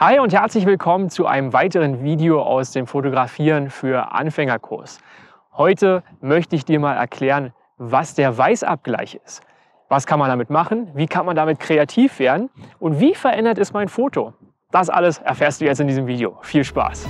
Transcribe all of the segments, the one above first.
Hi und herzlich willkommen zu einem weiteren Video aus dem Fotografieren für Anfängerkurs. Heute möchte ich dir mal erklären, was der Weißabgleich ist. Was kann man damit machen? Wie kann man damit kreativ werden? Und wie verändert ist mein Foto? Das alles erfährst du jetzt in diesem Video. Viel Spaß!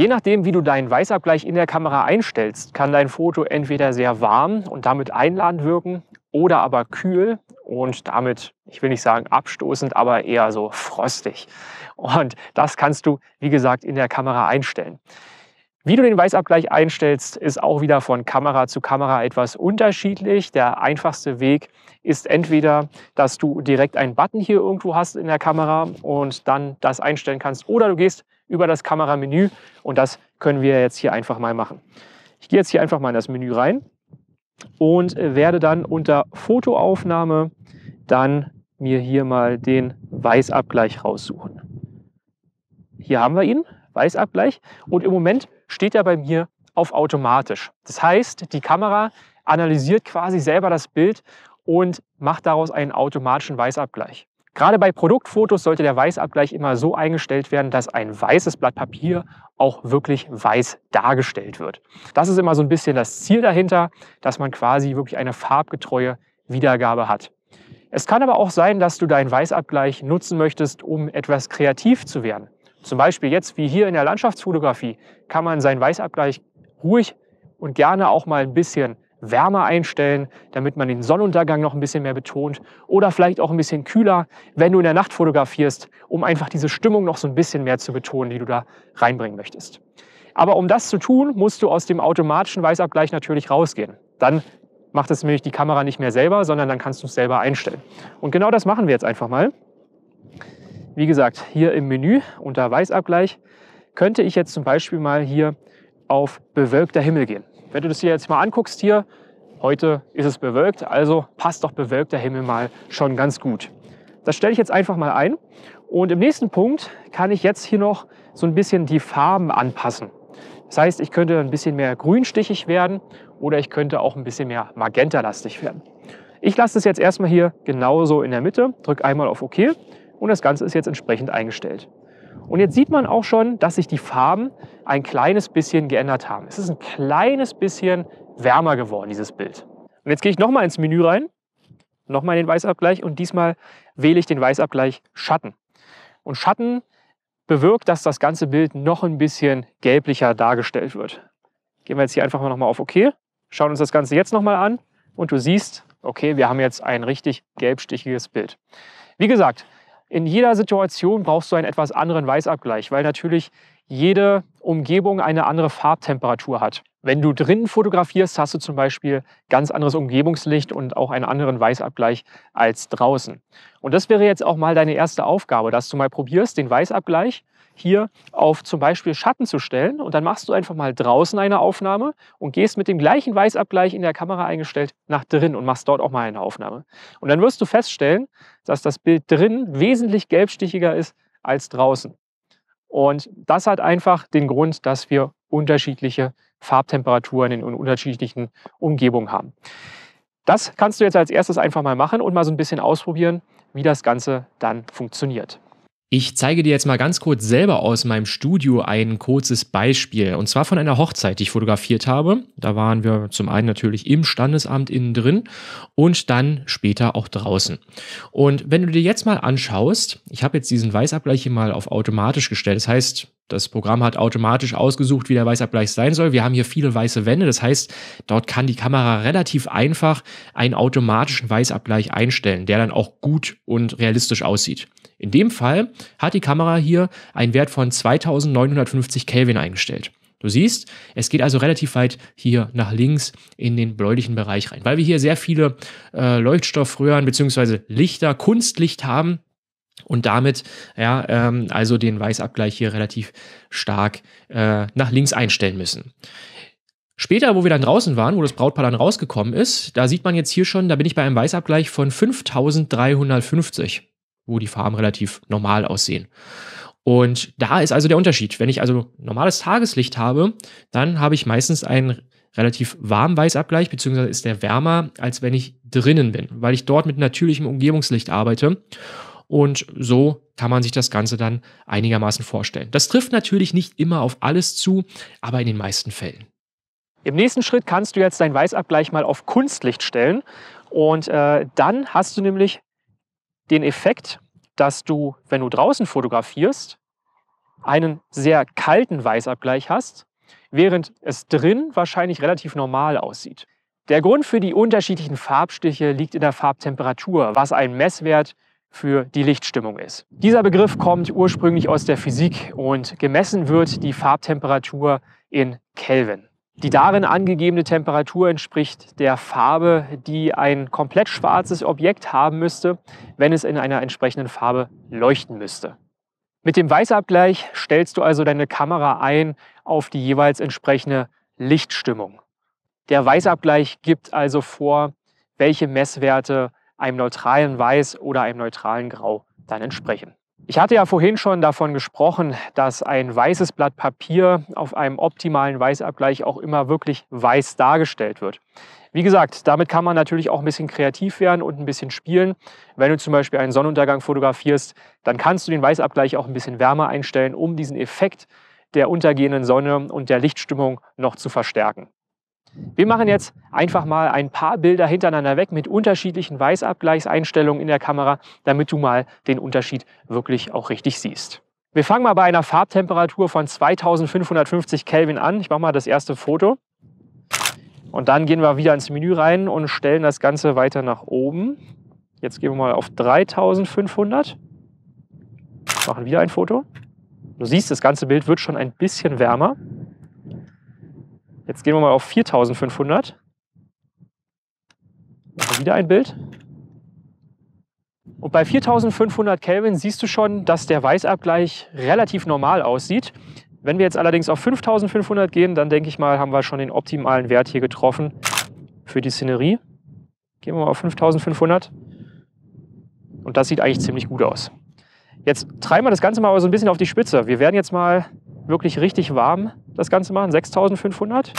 Je nachdem, wie du deinen Weißabgleich in der Kamera einstellst, kann dein Foto entweder sehr warm und damit einladend wirken oder aber kühl und damit, ich will nicht sagen abstoßend, aber eher so frostig. Und das kannst du, wie gesagt, in der Kamera einstellen. Wie du den Weißabgleich einstellst, ist auch wieder von Kamera zu Kamera etwas unterschiedlich. Der einfachste Weg ist entweder, dass du direkt einen Button hier irgendwo hast in der Kamera und dann das einstellen kannst, oder du gehst über das Kameramenü. Und das können wir jetzt hier einfach mal machen. Ich gehe jetzt hier einfach mal in das Menü rein und äh, werde dann unter Fotoaufnahme dann mir hier mal den Weißabgleich raussuchen. Hier haben wir ihn, Weißabgleich. Und im Moment steht er bei mir auf automatisch. Das heißt, die Kamera analysiert quasi selber das Bild und macht daraus einen automatischen Weißabgleich. Gerade bei Produktfotos sollte der Weißabgleich immer so eingestellt werden, dass ein weißes Blatt Papier auch wirklich weiß dargestellt wird. Das ist immer so ein bisschen das Ziel dahinter, dass man quasi wirklich eine farbgetreue Wiedergabe hat. Es kann aber auch sein, dass du deinen Weißabgleich nutzen möchtest, um etwas kreativ zu werden. Zum Beispiel jetzt wie hier in der Landschaftsfotografie kann man seinen Weißabgleich ruhig und gerne auch mal ein bisschen wärmer einstellen, damit man den Sonnenuntergang noch ein bisschen mehr betont oder vielleicht auch ein bisschen kühler, wenn du in der Nacht fotografierst, um einfach diese Stimmung noch so ein bisschen mehr zu betonen, die du da reinbringen möchtest. Aber um das zu tun, musst du aus dem automatischen Weißabgleich natürlich rausgehen. Dann macht es nämlich die Kamera nicht mehr selber, sondern dann kannst du es selber einstellen. Und genau das machen wir jetzt einfach mal. Wie gesagt, hier im Menü unter Weißabgleich könnte ich jetzt zum Beispiel mal hier auf bewölkter Himmel gehen. Wenn du das hier jetzt mal anguckst hier, heute ist es bewölkt, also passt doch bewölkter Himmel mal schon ganz gut. Das stelle ich jetzt einfach mal ein. Und im nächsten Punkt kann ich jetzt hier noch so ein bisschen die Farben anpassen. Das heißt, ich könnte ein bisschen mehr grünstichig werden oder ich könnte auch ein bisschen mehr magentalastig werden. Ich lasse das jetzt erstmal hier genauso in der Mitte, drücke einmal auf OK und das Ganze ist jetzt entsprechend eingestellt. Und jetzt sieht man auch schon, dass sich die Farben ein kleines bisschen geändert haben. Es ist ein kleines bisschen wärmer geworden, dieses Bild. Und jetzt gehe ich nochmal ins Menü rein, nochmal in den Weißabgleich und diesmal wähle ich den Weißabgleich Schatten. Und Schatten bewirkt, dass das ganze Bild noch ein bisschen gelblicher dargestellt wird. Gehen wir jetzt hier einfach mal nochmal auf OK, schauen uns das Ganze jetzt nochmal an und du siehst, okay, wir haben jetzt ein richtig gelbstichiges Bild. Wie gesagt, in jeder Situation brauchst du einen etwas anderen Weißabgleich, weil natürlich jede Umgebung eine andere Farbtemperatur hat. Wenn du drinnen fotografierst, hast du zum Beispiel ganz anderes Umgebungslicht und auch einen anderen Weißabgleich als draußen. Und das wäre jetzt auch mal deine erste Aufgabe, dass du mal probierst, den Weißabgleich hier auf zum Beispiel Schatten zu stellen. Und dann machst du einfach mal draußen eine Aufnahme und gehst mit dem gleichen Weißabgleich in der Kamera eingestellt nach drin und machst dort auch mal eine Aufnahme. Und dann wirst du feststellen, dass das Bild drin wesentlich gelbstichiger ist als draußen. Und das hat einfach den Grund, dass wir unterschiedliche Farbtemperaturen in unterschiedlichen Umgebungen haben. Das kannst du jetzt als erstes einfach mal machen und mal so ein bisschen ausprobieren, wie das Ganze dann funktioniert. Ich zeige dir jetzt mal ganz kurz selber aus meinem Studio ein kurzes Beispiel. Und zwar von einer Hochzeit, die ich fotografiert habe. Da waren wir zum einen natürlich im Standesamt innen drin und dann später auch draußen. Und wenn du dir jetzt mal anschaust, ich habe jetzt diesen Weißabgleich hier mal auf automatisch gestellt. Das heißt, das Programm hat automatisch ausgesucht, wie der Weißabgleich sein soll. Wir haben hier viele weiße Wände, das heißt, dort kann die Kamera relativ einfach einen automatischen Weißabgleich einstellen, der dann auch gut und realistisch aussieht. In dem Fall hat die Kamera hier einen Wert von 2950 Kelvin eingestellt. Du siehst, es geht also relativ weit hier nach links in den bläulichen Bereich rein. Weil wir hier sehr viele äh, Leuchtstoffröhren bzw. Lichter, Kunstlicht haben, und damit ja, ähm, also den Weißabgleich hier relativ stark äh, nach links einstellen müssen. Später, wo wir dann draußen waren, wo das Brautpaar dann rausgekommen ist, da sieht man jetzt hier schon, da bin ich bei einem Weißabgleich von 5350, wo die Farben relativ normal aussehen. Und da ist also der Unterschied. Wenn ich also normales Tageslicht habe, dann habe ich meistens einen relativ warmen Weißabgleich, beziehungsweise ist der wärmer, als wenn ich drinnen bin, weil ich dort mit natürlichem Umgebungslicht arbeite und so kann man sich das Ganze dann einigermaßen vorstellen. Das trifft natürlich nicht immer auf alles zu, aber in den meisten Fällen. Im nächsten Schritt kannst du jetzt deinen Weißabgleich mal auf Kunstlicht stellen. Und äh, dann hast du nämlich den Effekt, dass du, wenn du draußen fotografierst, einen sehr kalten Weißabgleich hast, während es drin wahrscheinlich relativ normal aussieht. Der Grund für die unterschiedlichen Farbstiche liegt in der Farbtemperatur, was ein Messwert für die Lichtstimmung ist. Dieser Begriff kommt ursprünglich aus der Physik und gemessen wird die Farbtemperatur in Kelvin. Die darin angegebene Temperatur entspricht der Farbe, die ein komplett schwarzes Objekt haben müsste, wenn es in einer entsprechenden Farbe leuchten müsste. Mit dem Weißabgleich stellst du also deine Kamera ein auf die jeweils entsprechende Lichtstimmung. Der Weißabgleich gibt also vor, welche Messwerte einem neutralen Weiß oder einem neutralen Grau dann entsprechen. Ich hatte ja vorhin schon davon gesprochen, dass ein weißes Blatt Papier auf einem optimalen Weißabgleich auch immer wirklich weiß dargestellt wird. Wie gesagt, damit kann man natürlich auch ein bisschen kreativ werden und ein bisschen spielen. Wenn du zum Beispiel einen Sonnenuntergang fotografierst, dann kannst du den Weißabgleich auch ein bisschen wärmer einstellen, um diesen Effekt der untergehenden Sonne und der Lichtstimmung noch zu verstärken. Wir machen jetzt einfach mal ein paar Bilder hintereinander weg mit unterschiedlichen Weißabgleichseinstellungen in der Kamera, damit du mal den Unterschied wirklich auch richtig siehst. Wir fangen mal bei einer Farbtemperatur von 2550 Kelvin an. Ich mache mal das erste Foto. Und dann gehen wir wieder ins Menü rein und stellen das Ganze weiter nach oben. Jetzt gehen wir mal auf 3500. Machen wieder ein Foto. Du siehst, das ganze Bild wird schon ein bisschen wärmer. Jetzt gehen wir mal auf 4500. Also wieder ein Bild. Und bei 4500 Kelvin siehst du schon, dass der Weißabgleich relativ normal aussieht. Wenn wir jetzt allerdings auf 5500 gehen, dann denke ich mal, haben wir schon den optimalen Wert hier getroffen für die Szenerie. Gehen wir mal auf 5500. Und das sieht eigentlich ziemlich gut aus. Jetzt treiben wir das Ganze mal so ein bisschen auf die Spitze. Wir werden jetzt mal wirklich richtig warm das Ganze machen, 6500.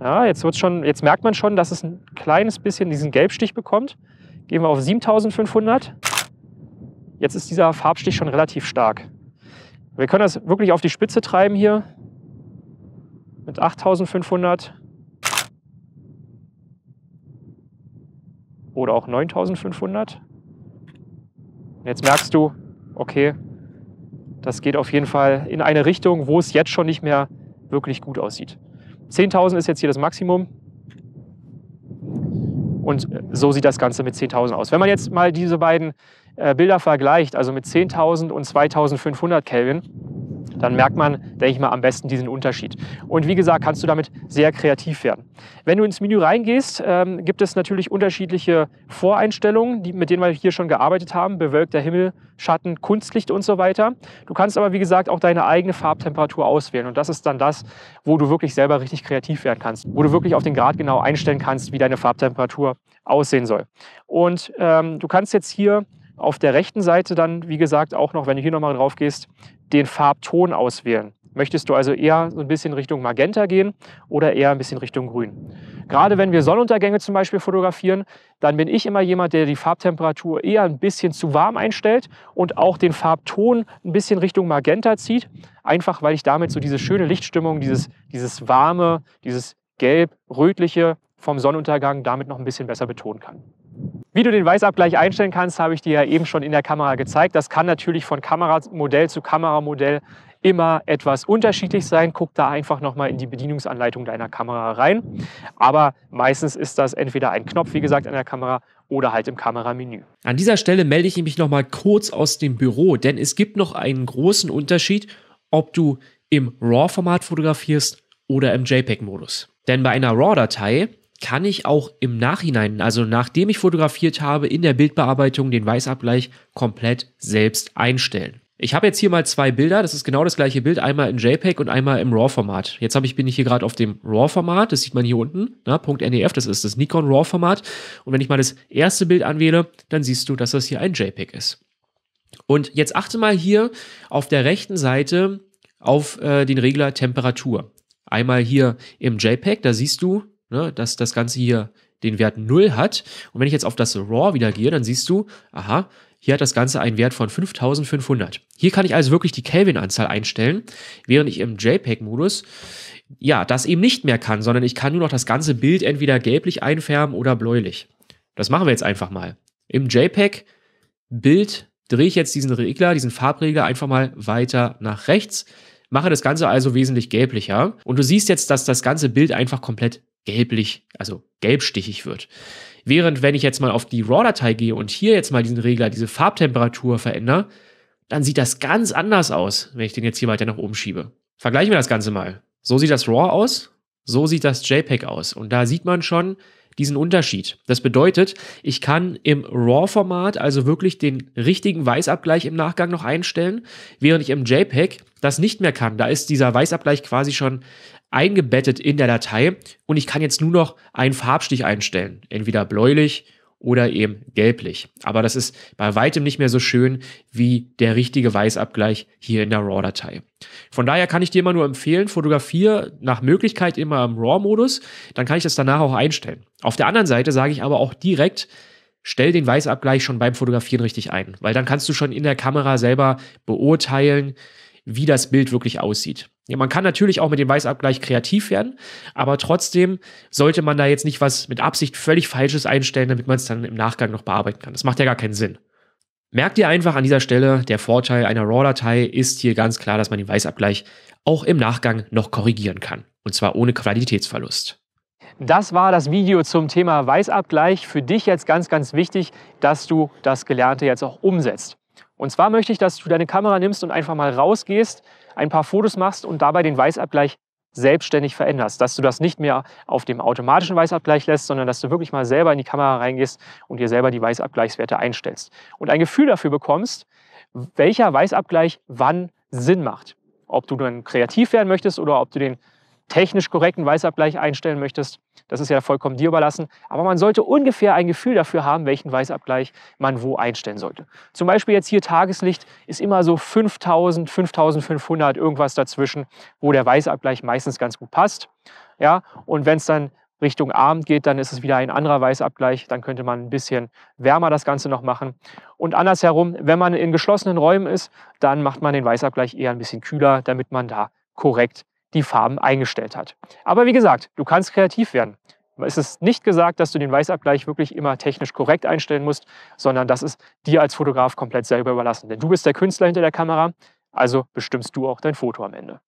Ja, jetzt, wird's schon, jetzt merkt man schon, dass es ein kleines bisschen diesen Gelbstich bekommt. Gehen wir auf 7500. Jetzt ist dieser Farbstich schon relativ stark. Wir können das wirklich auf die Spitze treiben hier mit 8500 oder auch 9500. jetzt merkst du, okay, das geht auf jeden Fall in eine Richtung, wo es jetzt schon nicht mehr wirklich gut aussieht. 10.000 ist jetzt hier das Maximum. Und äh, so sieht das Ganze mit 10.000 aus. Wenn man jetzt mal diese beiden äh, Bilder vergleicht, also mit 10.000 und 2.500 Kelvin, dann merkt man, denke ich mal, am besten diesen Unterschied. Und wie gesagt, kannst du damit sehr kreativ werden. Wenn du ins Menü reingehst, ähm, gibt es natürlich unterschiedliche Voreinstellungen, die, mit denen wir hier schon gearbeitet haben. Bewölkter Himmel, Schatten, Kunstlicht und so weiter. Du kannst aber, wie gesagt, auch deine eigene Farbtemperatur auswählen. Und das ist dann das, wo du wirklich selber richtig kreativ werden kannst. Wo du wirklich auf den Grad genau einstellen kannst, wie deine Farbtemperatur aussehen soll. Und ähm, du kannst jetzt hier auf der rechten Seite dann, wie gesagt, auch noch, wenn du hier nochmal drauf gehst, den Farbton auswählen. Möchtest du also eher so ein bisschen Richtung Magenta gehen oder eher ein bisschen Richtung Grün? Gerade wenn wir Sonnenuntergänge zum Beispiel fotografieren, dann bin ich immer jemand, der die Farbtemperatur eher ein bisschen zu warm einstellt und auch den Farbton ein bisschen Richtung Magenta zieht. Einfach weil ich damit so diese schöne Lichtstimmung, dieses, dieses warme, dieses gelb-rötliche vom Sonnenuntergang damit noch ein bisschen besser betonen kann. Wie du den Weißabgleich einstellen kannst, habe ich dir ja eben schon in der Kamera gezeigt. Das kann natürlich von Kameramodell zu Kameramodell immer etwas unterschiedlich sein. Guck da einfach nochmal in die Bedienungsanleitung deiner Kamera rein. Aber meistens ist das entweder ein Knopf, wie gesagt, an der Kamera oder halt im Kameramenü. An dieser Stelle melde ich mich nochmal kurz aus dem Büro, denn es gibt noch einen großen Unterschied, ob du im RAW-Format fotografierst oder im JPEG-Modus. Denn bei einer RAW-Datei kann ich auch im Nachhinein, also nachdem ich fotografiert habe, in der Bildbearbeitung den Weißabgleich komplett selbst einstellen. Ich habe jetzt hier mal zwei Bilder, das ist genau das gleiche Bild, einmal in JPEG und einmal im RAW-Format. Jetzt ich, bin ich hier gerade auf dem RAW-Format, das sieht man hier unten, na, ne, .NEF, das ist das Nikon RAW-Format. Und wenn ich mal das erste Bild anwähle, dann siehst du, dass das hier ein JPEG ist. Und jetzt achte mal hier auf der rechten Seite auf äh, den Regler Temperatur. Einmal hier im JPEG, da siehst du, ne, dass das Ganze hier den Wert 0 hat. Und wenn ich jetzt auf das Raw wieder gehe, dann siehst du, aha, hier hat das Ganze einen Wert von 5500. Hier kann ich also wirklich die Kelvin-Anzahl einstellen, während ich im JPEG-Modus ja, das eben nicht mehr kann, sondern ich kann nur noch das ganze Bild entweder gelblich einfärben oder bläulich. Das machen wir jetzt einfach mal. Im JPEG-Bild drehe ich jetzt diesen Regler, diesen Farbregler einfach mal weiter nach rechts, mache das Ganze also wesentlich gelblicher und du siehst jetzt, dass das ganze Bild einfach komplett gelblich, also gelbstichig wird. Während wenn ich jetzt mal auf die RAW-Datei gehe und hier jetzt mal diesen Regler, diese Farbtemperatur verändere, dann sieht das ganz anders aus, wenn ich den jetzt hier weiter nach oben schiebe. Vergleichen wir das Ganze mal. So sieht das RAW aus, so sieht das JPEG aus. Und da sieht man schon diesen Unterschied. Das bedeutet, ich kann im RAW-Format also wirklich den richtigen Weißabgleich im Nachgang noch einstellen, während ich im JPEG das nicht mehr kann. Da ist dieser Weißabgleich quasi schon eingebettet in der Datei und ich kann jetzt nur noch einen Farbstich einstellen, entweder bläulich oder eben gelblich. Aber das ist bei weitem nicht mehr so schön wie der richtige Weißabgleich hier in der RAW-Datei. Von daher kann ich dir immer nur empfehlen, fotografiere nach Möglichkeit immer im RAW-Modus, dann kann ich das danach auch einstellen. Auf der anderen Seite sage ich aber auch direkt, stell den Weißabgleich schon beim Fotografieren richtig ein, weil dann kannst du schon in der Kamera selber beurteilen, wie das Bild wirklich aussieht. Ja, man kann natürlich auch mit dem Weißabgleich kreativ werden, aber trotzdem sollte man da jetzt nicht was mit Absicht völlig Falsches einstellen, damit man es dann im Nachgang noch bearbeiten kann. Das macht ja gar keinen Sinn. Merkt ihr einfach an dieser Stelle, der Vorteil einer RAW-Datei ist hier ganz klar, dass man den Weißabgleich auch im Nachgang noch korrigieren kann. Und zwar ohne Qualitätsverlust. Das war das Video zum Thema Weißabgleich. Für dich jetzt ganz, ganz wichtig, dass du das Gelernte jetzt auch umsetzt. Und zwar möchte ich, dass du deine Kamera nimmst und einfach mal rausgehst ein paar Fotos machst und dabei den Weißabgleich selbstständig veränderst, dass du das nicht mehr auf dem automatischen Weißabgleich lässt, sondern dass du wirklich mal selber in die Kamera reingehst und dir selber die Weißabgleichswerte einstellst und ein Gefühl dafür bekommst, welcher Weißabgleich wann Sinn macht. Ob du dann kreativ werden möchtest oder ob du den technisch korrekten Weißabgleich einstellen möchtest, das ist ja vollkommen dir überlassen. Aber man sollte ungefähr ein Gefühl dafür haben, welchen Weißabgleich man wo einstellen sollte. Zum Beispiel jetzt hier Tageslicht ist immer so 5000, 5500, irgendwas dazwischen, wo der Weißabgleich meistens ganz gut passt. Ja, und wenn es dann Richtung Abend geht, dann ist es wieder ein anderer Weißabgleich. Dann könnte man ein bisschen wärmer das Ganze noch machen. Und andersherum, wenn man in geschlossenen Räumen ist, dann macht man den Weißabgleich eher ein bisschen kühler, damit man da korrekt die Farben eingestellt hat. Aber wie gesagt, du kannst kreativ werden. Es ist nicht gesagt, dass du den Weißabgleich wirklich immer technisch korrekt einstellen musst, sondern das ist dir als Fotograf komplett selber überlassen. Denn du bist der Künstler hinter der Kamera, also bestimmst du auch dein Foto am Ende.